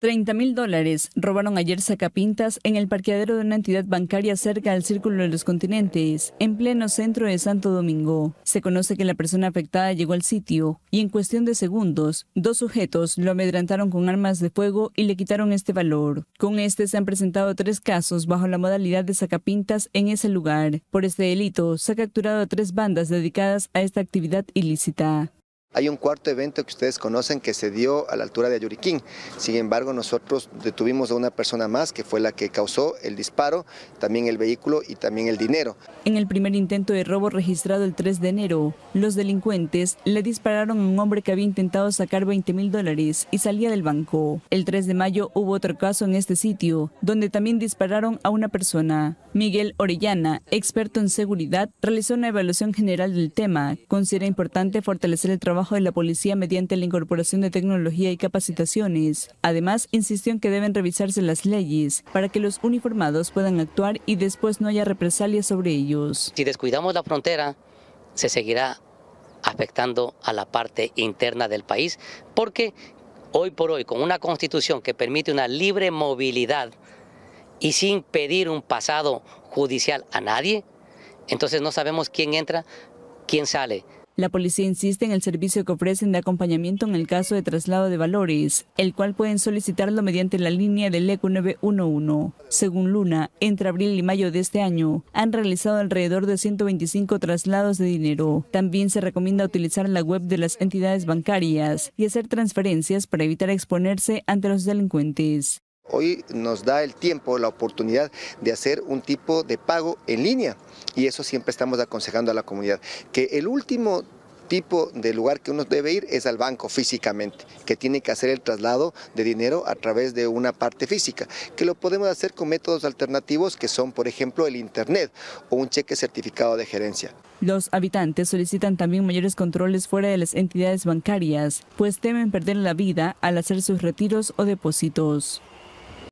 30 mil dólares robaron ayer sacapintas en el parqueadero de una entidad bancaria cerca al Círculo de los Continentes, en pleno centro de Santo Domingo. Se conoce que la persona afectada llegó al sitio y en cuestión de segundos, dos sujetos lo amedrentaron con armas de fuego y le quitaron este valor. Con este se han presentado tres casos bajo la modalidad de sacapintas en ese lugar. Por este delito se ha capturado a tres bandas dedicadas a esta actividad ilícita. Hay un cuarto evento que ustedes conocen que se dio a la altura de Ayuriquín. Sin embargo, nosotros detuvimos a una persona más que fue la que causó el disparo, también el vehículo y también el dinero. En el primer intento de robo registrado el 3 de enero, los delincuentes le dispararon a un hombre que había intentado sacar 20 mil dólares y salía del banco. El 3 de mayo hubo otro caso en este sitio, donde también dispararon a una persona. Miguel Orellana, experto en seguridad, realizó una evaluación general del tema. Considera importante fortalecer el trabajo de la policía mediante la incorporación de tecnología y capacitaciones. Además, insistió en que deben revisarse las leyes para que los uniformados puedan actuar y después no haya represalias sobre ellos. Si descuidamos la frontera, se seguirá afectando a la parte interna del país, porque hoy por hoy, con una constitución que permite una libre movilidad y sin pedir un pasado judicial a nadie, entonces no sabemos quién entra, quién sale. La policía insiste en el servicio que ofrecen de acompañamiento en el caso de traslado de valores, el cual pueden solicitarlo mediante la línea del ECO 911. Según Luna, entre abril y mayo de este año han realizado alrededor de 125 traslados de dinero. También se recomienda utilizar la web de las entidades bancarias y hacer transferencias para evitar exponerse ante los delincuentes. Hoy nos da el tiempo, la oportunidad de hacer un tipo de pago en línea y eso siempre estamos aconsejando a la comunidad, que el último tipo de lugar que uno debe ir es al banco físicamente, que tiene que hacer el traslado de dinero a través de una parte física, que lo podemos hacer con métodos alternativos que son, por ejemplo, el Internet o un cheque certificado de gerencia. Los habitantes solicitan también mayores controles fuera de las entidades bancarias, pues temen perder la vida al hacer sus retiros o depósitos.